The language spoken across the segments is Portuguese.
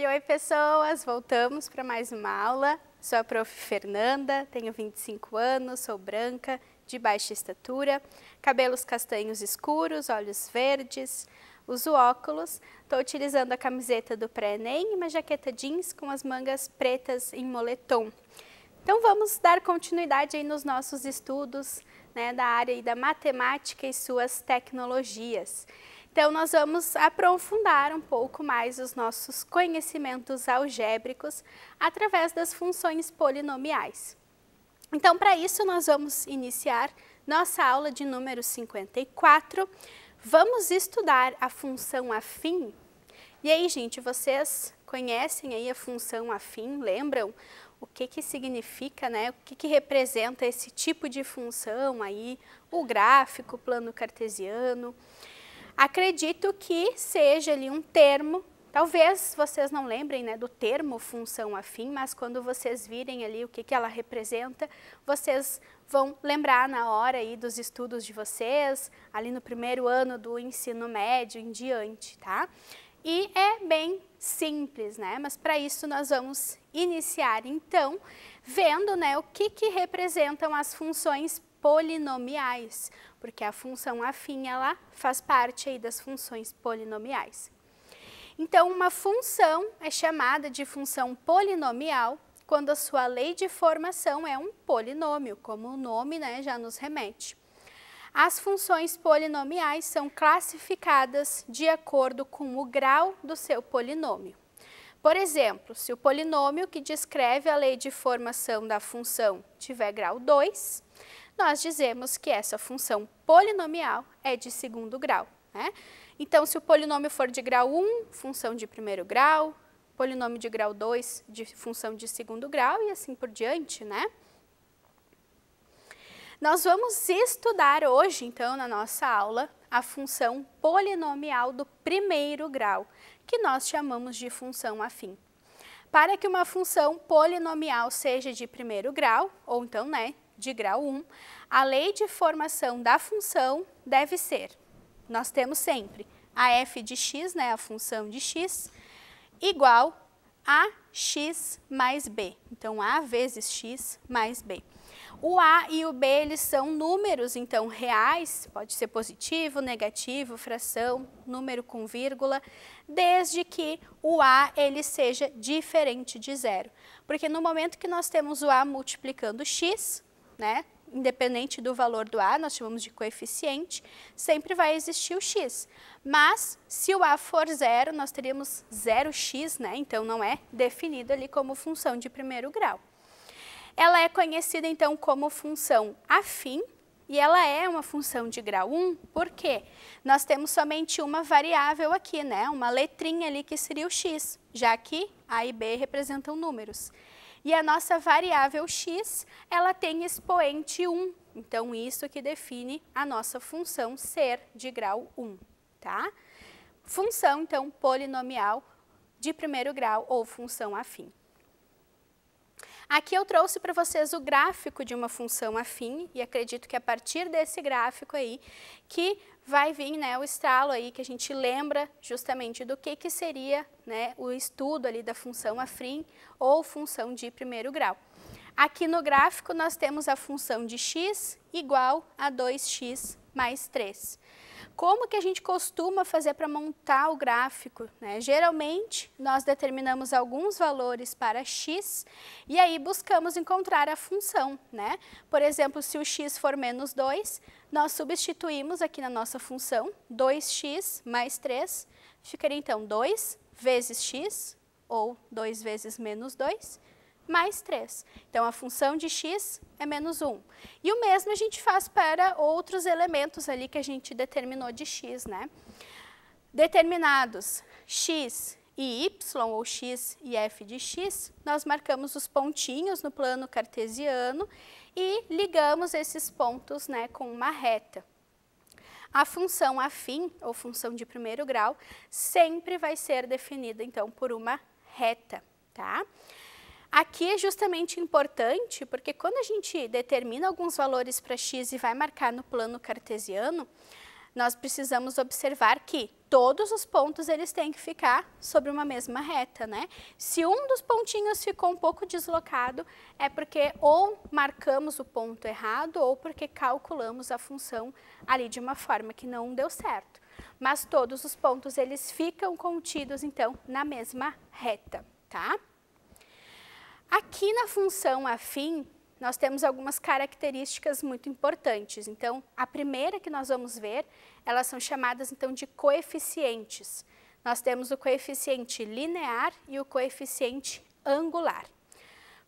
Oi, oi, pessoas! Voltamos para mais uma aula. Sou a prof. Fernanda, tenho 25 anos, sou branca, de baixa estatura, cabelos castanhos escuros, olhos verdes, uso óculos, estou utilizando a camiseta do pré-ENEM e uma jaqueta jeans com as mangas pretas em moletom. Então vamos dar continuidade aí nos nossos estudos né, da área da matemática e suas tecnologias. Então, nós vamos aprofundar um pouco mais os nossos conhecimentos algébricos através das funções polinomiais. Então, para isso, nós vamos iniciar nossa aula de número 54. Vamos estudar a função afim. E aí, gente, vocês conhecem aí a função afim? Lembram o que, que significa, né? O que, que representa esse tipo de função aí? O gráfico, o plano cartesiano. Acredito que seja ali um termo, talvez vocês não lembrem né, do termo função afim, mas quando vocês virem ali o que, que ela representa, vocês vão lembrar na hora aí dos estudos de vocês, ali no primeiro ano do ensino médio em diante, tá? E é bem simples, né? Mas para isso nós vamos iniciar então vendo, né, o que que representam as funções polinomiais, porque a função afim ela faz parte aí das funções polinomiais. Então, uma função é chamada de função polinomial quando a sua lei de formação é um polinômio, como o nome né, já nos remete. As funções polinomiais são classificadas de acordo com o grau do seu polinômio. Por exemplo, se o polinômio que descreve a lei de formação da função tiver grau 2, nós dizemos que essa função polinomial é de segundo grau. Né? Então, se o polinômio for de grau 1, função de primeiro grau, polinômio de grau 2, de função de segundo grau e assim por diante, né? Nós vamos estudar hoje, então, na nossa aula, a função polinomial do primeiro grau, que nós chamamos de função afim. Para que uma função polinomial seja de primeiro grau, ou então, né, de grau 1, a lei de formação da função deve ser, nós temos sempre a f de x, né, a função de x, igual a x mais b. Então, a vezes x mais b. O a e o b, eles são números, então, reais, pode ser positivo, negativo, fração, número com vírgula, desde que o a, ele seja diferente de zero. Porque no momento que nós temos o a multiplicando x, né? Independente do valor do A, nós chamamos de coeficiente, sempre vai existir o x. Mas, se o A for zero, nós teríamos zero x né? Então, não é definido ali como função de primeiro grau. Ela é conhecida, então, como função afim, e ela é uma função de grau 1, por quê? Nós temos somente uma variável aqui, né? Uma letrinha ali que seria o x, já que A e B representam números. E a nossa variável x, ela tem expoente 1. Então, isso que define a nossa função ser de grau 1, tá? Função, então, polinomial de primeiro grau ou função afim. Aqui eu trouxe para vocês o gráfico de uma função afim e acredito que é a partir desse gráfico aí que vai vir né, o estalo aí que a gente lembra justamente do que, que seria né, o estudo ali da função afim ou função de primeiro grau. Aqui no gráfico nós temos a função de x igual a 2x mais 3. Como que a gente costuma fazer para montar o gráfico? Né? Geralmente, nós determinamos alguns valores para x e aí buscamos encontrar a função. Né? Por exemplo, se o x for menos 2, nós substituímos aqui na nossa função 2x mais 3, ficaria então 2 vezes x, ou 2 vezes menos 2, mais 3. Então, a função de x é menos 1. E o mesmo a gente faz para outros elementos ali que a gente determinou de x, né? Determinados x e y, ou x e f de x, nós marcamos os pontinhos no plano cartesiano e ligamos esses pontos né, com uma reta. A função afim, ou função de primeiro grau, sempre vai ser definida, então, por uma reta, tá? Tá? Aqui é justamente importante porque quando a gente determina alguns valores para x e vai marcar no plano cartesiano, nós precisamos observar que todos os pontos eles têm que ficar sobre uma mesma reta, né? Se um dos pontinhos ficou um pouco deslocado, é porque ou marcamos o ponto errado ou porque calculamos a função ali de uma forma que não deu certo. Mas todos os pontos eles ficam contidos então na mesma reta, tá? Aqui na função afim, nós temos algumas características muito importantes. Então, a primeira que nós vamos ver, elas são chamadas então de coeficientes. Nós temos o coeficiente linear e o coeficiente angular.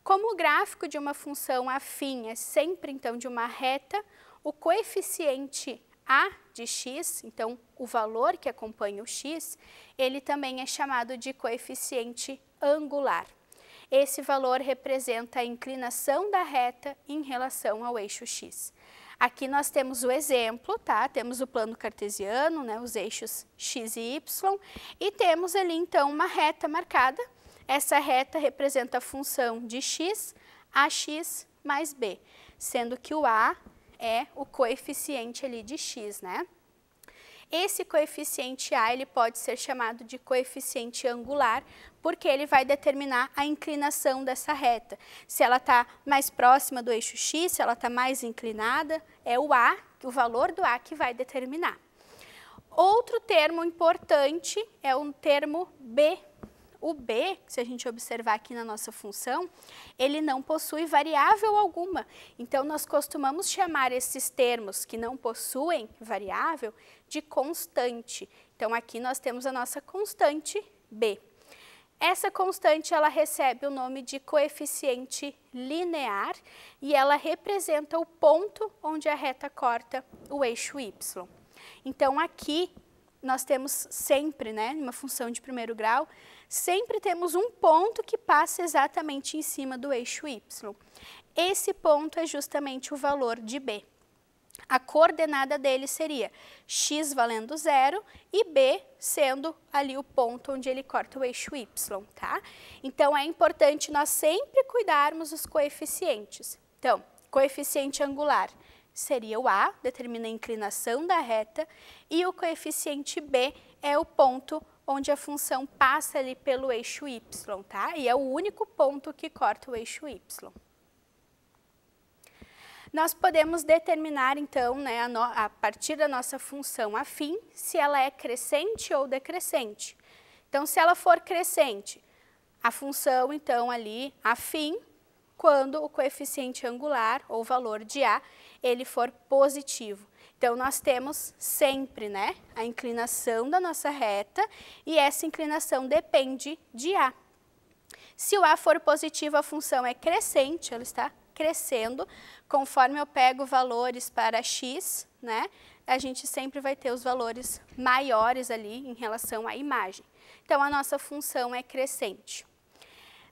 Como o gráfico de uma função afim é sempre então de uma reta, o coeficiente a de x, então o valor que acompanha o x, ele também é chamado de coeficiente angular. Esse valor representa a inclinação da reta em relação ao eixo x. Aqui nós temos o exemplo, tá? Temos o plano cartesiano, né? os eixos x e y, e temos ali então uma reta marcada. Essa reta representa a função de x, ax mais b, sendo que o a é o coeficiente ali de x, né? Esse coeficiente A ele pode ser chamado de coeficiente angular, porque ele vai determinar a inclinação dessa reta. Se ela está mais próxima do eixo X, se ela está mais inclinada, é o A, o valor do A que vai determinar. Outro termo importante é o um termo B. O B, se a gente observar aqui na nossa função, ele não possui variável alguma. Então, nós costumamos chamar esses termos que não possuem variável de constante. Então, aqui nós temos a nossa constante B. Essa constante ela recebe o nome de coeficiente linear e ela representa o ponto onde a reta corta o eixo y. Então aqui nós temos sempre, né, numa função de primeiro grau, sempre temos um ponto que passa exatamente em cima do eixo y. Esse ponto é justamente o valor de b a coordenada dele seria x valendo zero e b sendo ali o ponto onde ele corta o eixo y, tá? Então, é importante nós sempre cuidarmos os coeficientes. Então, coeficiente angular seria o A, determina a inclinação da reta, e o coeficiente B é o ponto onde a função passa ali pelo eixo y, tá? E é o único ponto que corta o eixo y. Nós podemos determinar, então, né, a, no, a partir da nossa função afim, se ela é crescente ou decrescente. Então, se ela for crescente, a função, então, ali, afim, quando o coeficiente angular, ou valor de A, ele for positivo. Então, nós temos sempre né, a inclinação da nossa reta e essa inclinação depende de A. Se o A for positivo, a função é crescente, ela está crescendo. Conforme eu pego valores para X, né, a gente sempre vai ter os valores maiores ali em relação à imagem. Então, a nossa função é crescente.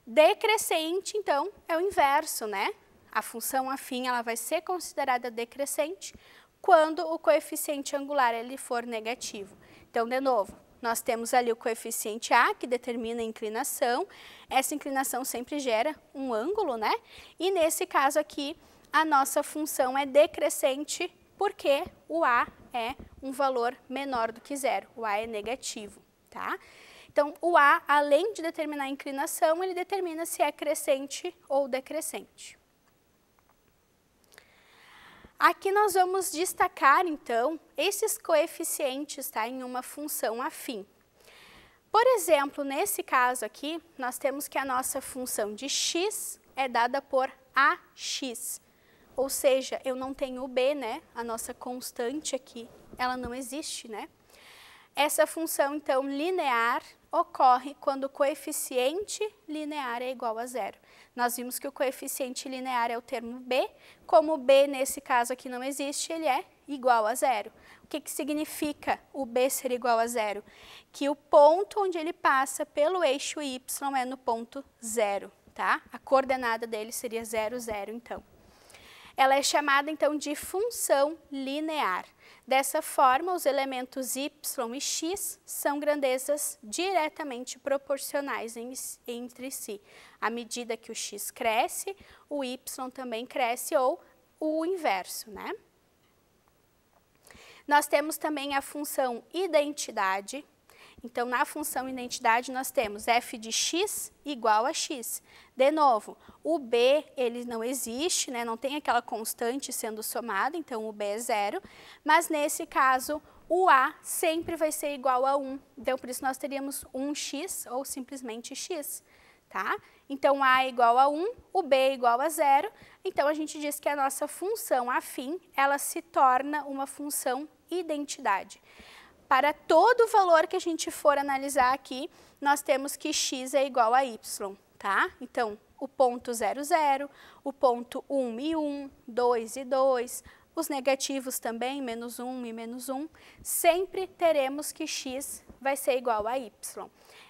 Decrescente, então, é o inverso, né? A função afim ela vai ser considerada decrescente quando o coeficiente angular ele for negativo. Então, de novo, nós temos ali o coeficiente A, que determina a inclinação. Essa inclinação sempre gera um ângulo, né? E nesse caso aqui, a nossa função é decrescente, porque o A é um valor menor do que zero. O A é negativo, tá? Então, o A, além de determinar a inclinação, ele determina se é crescente ou decrescente. Aqui nós vamos destacar, então, esses coeficientes tá, em uma função afim. Por exemplo, nesse caso aqui, nós temos que a nossa função de x é dada por ax. Ou seja, eu não tenho o b, né? A nossa constante aqui, ela não existe, né? Essa função, então, linear ocorre quando o coeficiente linear é igual a zero. Nós vimos que o coeficiente linear é o termo B, como B nesse caso aqui não existe, ele é igual a zero. O que, que significa o B ser igual a zero? Que o ponto onde ele passa pelo eixo Y é no ponto zero, tá? A coordenada dele seria zero, zero, então. Ela é chamada, então, de função linear. Dessa forma, os elementos y e x são grandezas diretamente proporcionais em, entre si. À medida que o x cresce, o y também cresce ou o inverso, né? Nós temos também a função identidade, então, na função identidade, nós temos f de x igual a x. De novo, o b ele não existe, né? não tem aquela constante sendo somada, então o b é zero, mas nesse caso o a sempre vai ser igual a 1. Então, por isso nós teríamos 1x ou simplesmente x. Tá? Então, a é igual a 1, o b é igual a zero. Então, a gente diz que a nossa função afim, ela se torna uma função identidade. Para todo o valor que a gente for analisar aqui, nós temos que x é igual a y, tá? Então, o ponto 0, 0, o ponto 1 e 1, 2 e 2, os negativos também, menos 1 e menos 1, sempre teremos que x vai ser igual a y.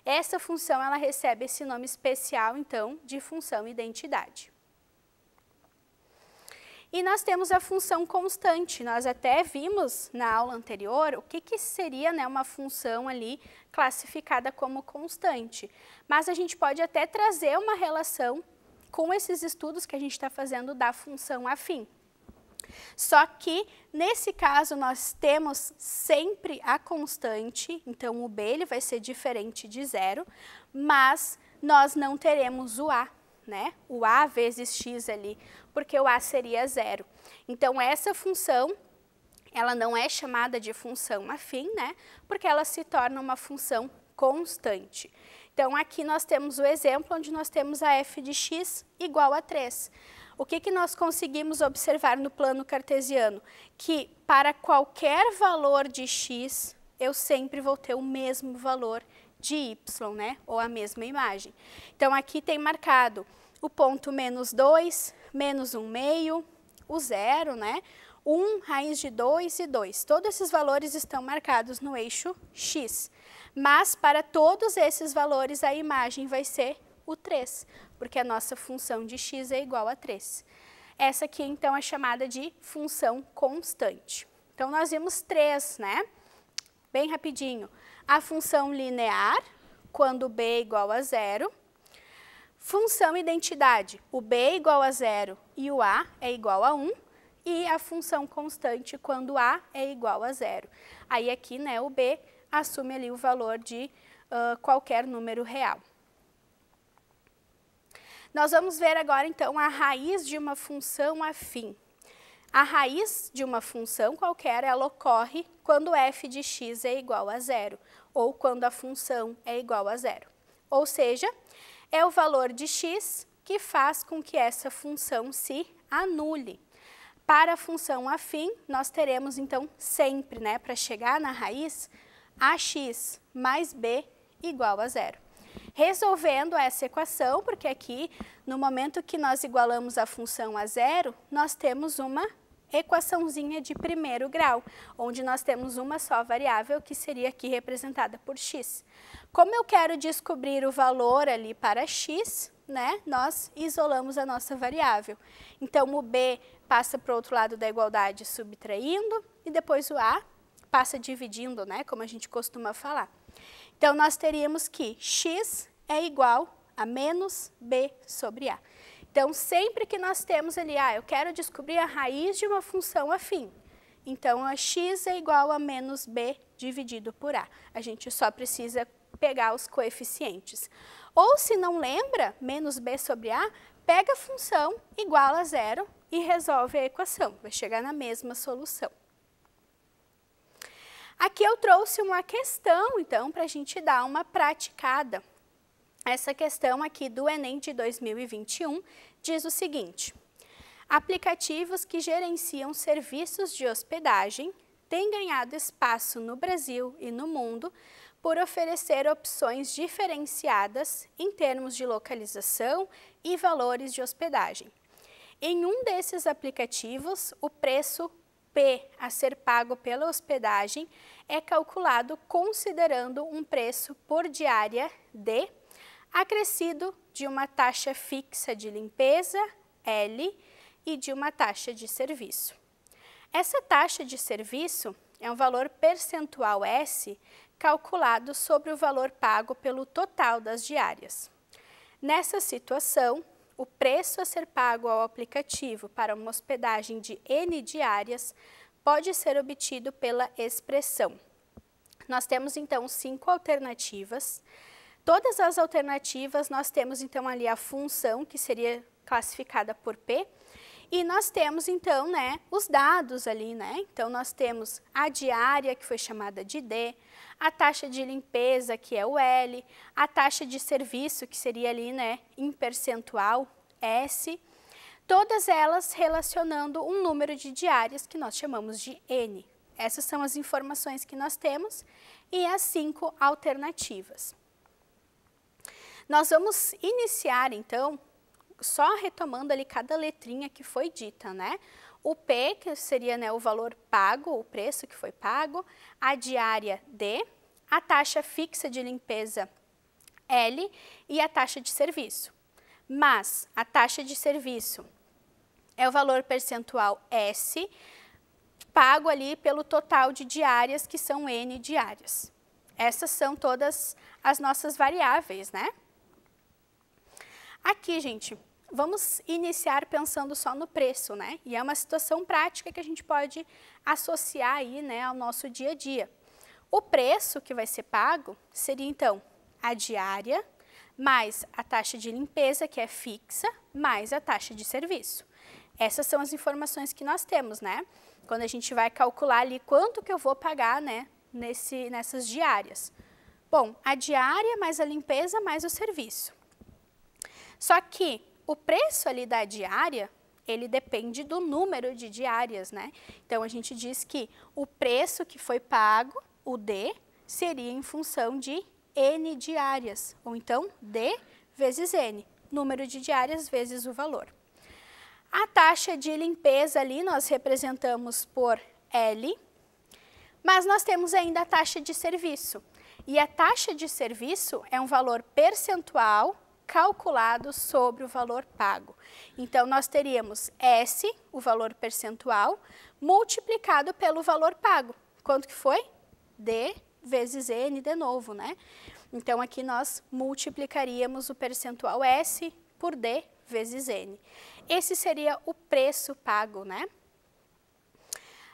Essa função, ela recebe esse nome especial, então, de função identidade. E nós temos a função constante. Nós até vimos na aula anterior o que, que seria né, uma função ali classificada como constante. Mas a gente pode até trazer uma relação com esses estudos que a gente está fazendo da função afim. Só que, nesse caso, nós temos sempre a constante, então o b ele vai ser diferente de zero, mas nós não teremos o a, né? O a vezes x ali porque o A seria zero. Então, essa função ela não é chamada de função afim, né? Porque ela se torna uma função constante. Então, aqui nós temos o exemplo onde nós temos a f de x igual a 3. O que, que nós conseguimos observar no plano cartesiano? Que para qualquer valor de x, eu sempre vou ter o mesmo valor de y, né? Ou a mesma imagem. Então, aqui tem marcado o ponto menos 2, menos 1 meio, o zero, né? 1, raiz de 2 e 2. Todos esses valores estão marcados no eixo X. Mas para todos esses valores a imagem vai ser o 3, porque a nossa função de x é igual a 3. Essa aqui então é chamada de função constante. Então nós vimos três, né? Bem rapidinho. A função linear, quando b é igual a zero. Função identidade, o b é igual a zero e o a é igual a 1, e a função constante quando a é igual a zero. Aí aqui, né, o b assume ali o valor de uh, qualquer número real. Nós vamos ver agora, então, a raiz de uma função afim. A raiz de uma função qualquer, ela ocorre quando f de x é igual a zero, ou quando a função é igual a zero. Ou seja, é o valor de x que faz com que essa função se anule. Para a função afim, nós teremos então sempre, né, para chegar na raiz, ax mais b igual a zero. Resolvendo essa equação, porque aqui no momento que nós igualamos a função a zero, nós temos uma equaçãozinha de primeiro grau, onde nós temos uma só variável, que seria aqui representada por x. Como eu quero descobrir o valor ali para x, né, nós isolamos a nossa variável. Então, o b passa para o outro lado da igualdade subtraindo, e depois o a passa dividindo, né, como a gente costuma falar. Então, nós teríamos que x é igual a menos b sobre a. Então, sempre que nós temos ali, ah, eu quero descobrir a raiz de uma função afim, então a x é igual a menos b dividido por a. A gente só precisa pegar os coeficientes. Ou se não lembra, menos b sobre a, pega a função, igual a zero e resolve a equação. Vai chegar na mesma solução. Aqui eu trouxe uma questão, então, para a gente dar uma praticada. Essa questão aqui do Enem de 2021 diz o seguinte: aplicativos que gerenciam serviços de hospedagem têm ganhado espaço no Brasil e no mundo por oferecer opções diferenciadas em termos de localização e valores de hospedagem. Em um desses aplicativos, o preço P a ser pago pela hospedagem é calculado considerando um preço por diária D acrescido de uma taxa fixa de limpeza, L, e de uma taxa de serviço. Essa taxa de serviço é um valor percentual S calculado sobre o valor pago pelo total das diárias. Nessa situação, o preço a ser pago ao aplicativo para uma hospedagem de N diárias pode ser obtido pela expressão. Nós temos então cinco alternativas. Todas as alternativas, nós temos então ali a função, que seria classificada por P, e nós temos então né, os dados ali, né? Então nós temos a diária, que foi chamada de D, a taxa de limpeza, que é o L, a taxa de serviço, que seria ali né, em percentual, S, todas elas relacionando um número de diárias que nós chamamos de N. Essas são as informações que nós temos e as cinco alternativas. Nós vamos iniciar, então, só retomando ali cada letrinha que foi dita, né? O P, que seria né, o valor pago, o preço que foi pago, a diária D, a taxa fixa de limpeza L e a taxa de serviço. Mas a taxa de serviço é o valor percentual S, pago ali pelo total de diárias, que são N diárias. Essas são todas as nossas variáveis, né? Aqui, gente, vamos iniciar pensando só no preço, né? E é uma situação prática que a gente pode associar aí, né, ao nosso dia a dia. O preço que vai ser pago seria então a diária mais a taxa de limpeza que é fixa mais a taxa de serviço. Essas são as informações que nós temos, né? Quando a gente vai calcular ali quanto que eu vou pagar, né, nesse nessas diárias. Bom, a diária mais a limpeza mais o serviço. Só que o preço ali da diária, ele depende do número de diárias, né? Então a gente diz que o preço que foi pago, o D, seria em função de N diárias, ou então D vezes N, número de diárias vezes o valor. A taxa de limpeza ali nós representamos por L, mas nós temos ainda a taxa de serviço. E a taxa de serviço é um valor percentual calculado sobre o valor pago. Então, nós teríamos S, o valor percentual, multiplicado pelo valor pago. Quanto que foi? D vezes N de novo, né? Então, aqui nós multiplicaríamos o percentual S por D vezes N. Esse seria o preço pago, né?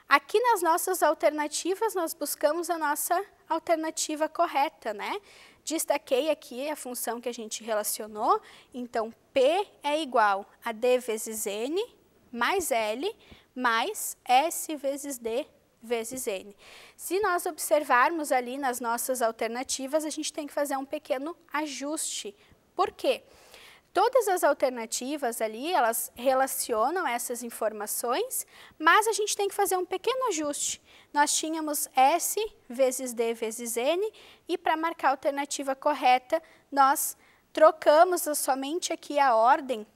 Aqui nas nossas alternativas, nós buscamos a nossa alternativa correta, né? Destaquei aqui a função que a gente relacionou, então P é igual a D vezes N mais L mais S vezes D vezes N. Se nós observarmos ali nas nossas alternativas, a gente tem que fazer um pequeno ajuste. Por quê? Porque Todas as alternativas ali, elas relacionam essas informações, mas a gente tem que fazer um pequeno ajuste. Nós tínhamos S vezes D vezes N e para marcar a alternativa correta, nós trocamos somente aqui a ordem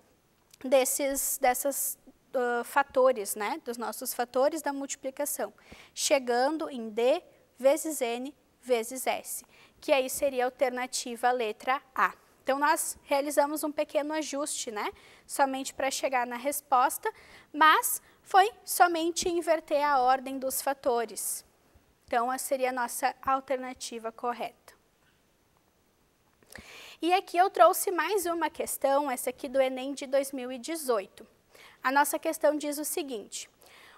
desses, dessas, Uh, fatores, né, dos nossos fatores da multiplicação, chegando em D vezes N vezes S, que aí seria a alternativa letra A. Então, nós realizamos um pequeno ajuste, né? Somente para chegar na resposta, mas foi somente inverter a ordem dos fatores. Então, essa seria a nossa alternativa correta. E aqui eu trouxe mais uma questão, essa aqui do Enem de 2018. A nossa questão diz o seguinte: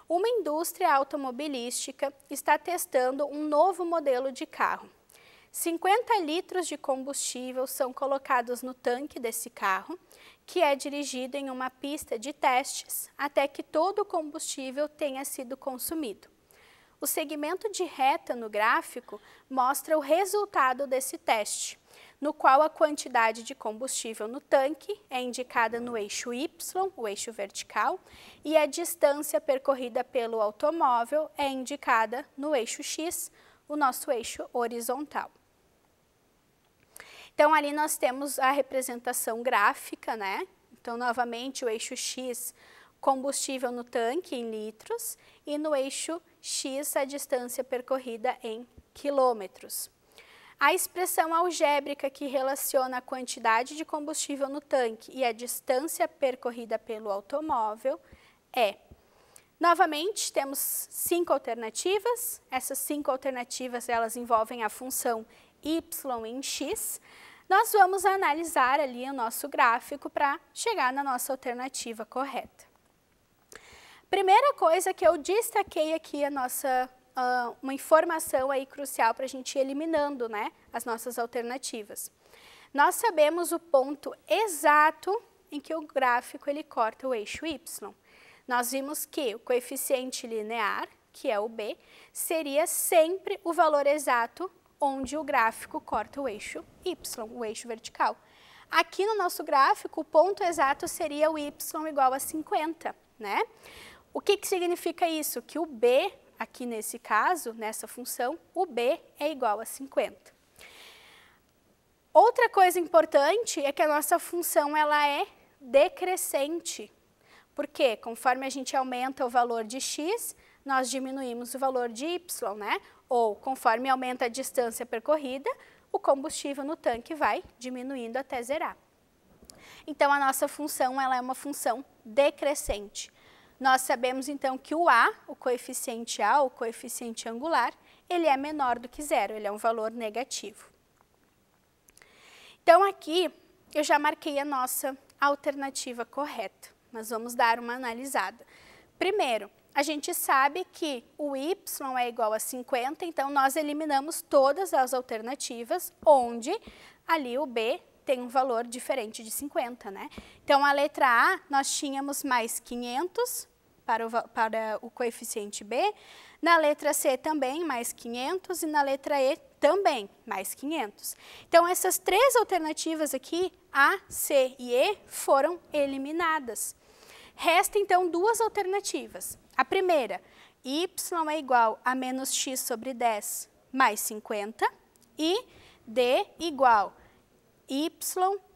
uma indústria automobilística está testando um novo modelo de carro 50 litros de combustível são colocados no tanque desse carro, que é dirigido em uma pista de testes até que todo o combustível tenha sido consumido. O segmento de reta no gráfico mostra o resultado desse teste, no qual a quantidade de combustível no tanque é indicada no eixo Y, o eixo vertical, e a distância percorrida pelo automóvel é indicada no eixo X, o nosso eixo horizontal. Então, ali nós temos a representação gráfica, né? Então, novamente, o eixo X, combustível no tanque em litros, e no eixo X, a distância percorrida em quilômetros. A expressão algébrica que relaciona a quantidade de combustível no tanque e a distância percorrida pelo automóvel é. Novamente, temos cinco alternativas. Essas cinco alternativas, elas envolvem a função y em x, nós vamos analisar ali o nosso gráfico para chegar na nossa alternativa correta. Primeira coisa que eu destaquei aqui a nossa uh, uma informação aí crucial para a gente ir eliminando, né, as nossas alternativas. Nós sabemos o ponto exato em que o gráfico ele corta o eixo y. Nós vimos que o coeficiente linear, que é o b, seria sempre o valor exato onde o gráfico corta o eixo y, o eixo vertical. Aqui no nosso gráfico, o ponto exato seria o y igual a 50, né? O que, que significa isso? Que o b, aqui nesse caso, nessa função, o b é igual a 50. Outra coisa importante é que a nossa função ela é decrescente, porque conforme a gente aumenta o valor de x, nós diminuímos o valor de Y, né? Ou conforme aumenta a distância percorrida, o combustível no tanque vai diminuindo até zerar. Então, a nossa função ela é uma função decrescente. Nós sabemos, então, que o A, o coeficiente A, o coeficiente angular, ele é menor do que zero, ele é um valor negativo. Então, aqui, eu já marquei a nossa alternativa correta, mas vamos dar uma analisada. Primeiro, a gente sabe que o y é igual a 50, então nós eliminamos todas as alternativas onde ali o b tem um valor diferente de 50, né? Então, a letra A, nós tínhamos mais 500 para o, para o coeficiente B, na letra C também mais 500 e na letra E também mais 500. Então, essas três alternativas aqui, A, C e E, foram eliminadas. Resta então duas alternativas. A primeira, y é igual a menos x sobre 10 mais 50 e d igual y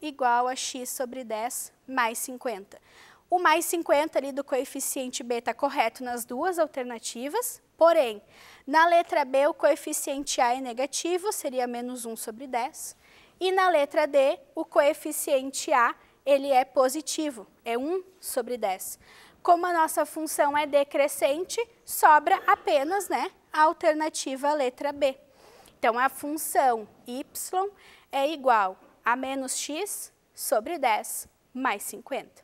igual a x sobre 10 mais 50. O mais 50 ali do coeficiente b está correto nas duas alternativas, porém, na letra b o coeficiente a é negativo, seria menos 1 sobre 10, e na letra d o coeficiente a é ele é positivo, é 1 sobre 10. Como a nossa função é decrescente, sobra apenas né, a alternativa letra B. Então, a função y é igual a menos x sobre 10 mais 50.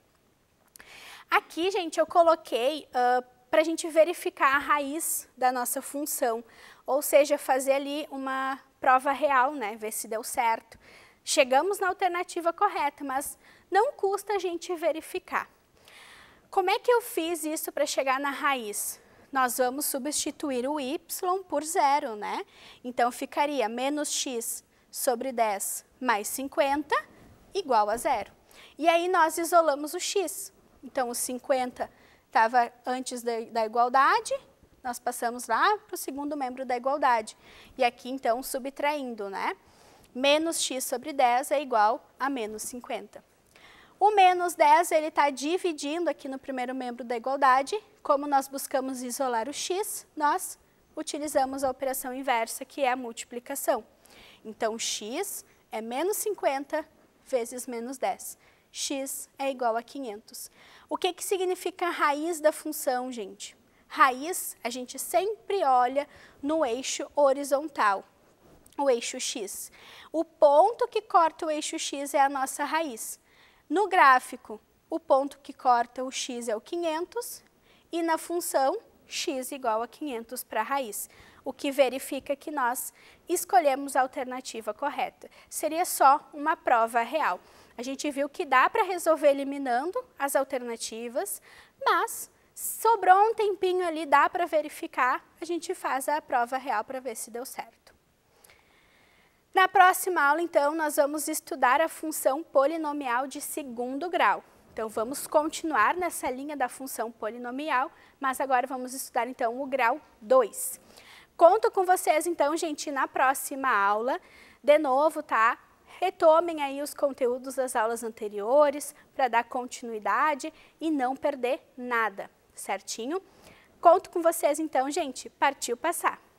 Aqui, gente, eu coloquei uh, para a gente verificar a raiz da nossa função, ou seja, fazer ali uma prova real, né, ver se deu certo. Chegamos na alternativa correta, mas não custa a gente verificar. Como é que eu fiz isso para chegar na raiz? Nós vamos substituir o y por zero, né? Então, ficaria menos x sobre 10 mais 50 igual a zero. E aí, nós isolamos o x. Então, o 50 estava antes da, da igualdade, nós passamos lá para o segundo membro da igualdade. E aqui, então, subtraindo, né? Menos x sobre 10 é igual a menos 50. O menos 10 ele está dividindo aqui no primeiro membro da igualdade. Como nós buscamos isolar o x, nós utilizamos a operação inversa, que é a multiplicação. Então, x é menos 50 vezes menos 10. x é igual a 500. O que, que significa raiz da função, gente? Raiz, a gente sempre olha no eixo horizontal, o eixo x. O ponto que corta o eixo x é a nossa raiz. No gráfico, o ponto que corta o x é o 500 e na função x igual a 500 para a raiz, o que verifica que nós escolhemos a alternativa correta. Seria só uma prova real. A gente viu que dá para resolver eliminando as alternativas, mas sobrou um tempinho ali, dá para verificar, a gente faz a prova real para ver se deu certo. Na próxima aula, então, nós vamos estudar a função polinomial de segundo grau. Então, vamos continuar nessa linha da função polinomial, mas agora vamos estudar, então, o grau 2. Conto com vocês, então, gente, na próxima aula. De novo, tá? Retomem aí os conteúdos das aulas anteriores para dar continuidade e não perder nada, certinho? Conto com vocês, então, gente. Partiu passar!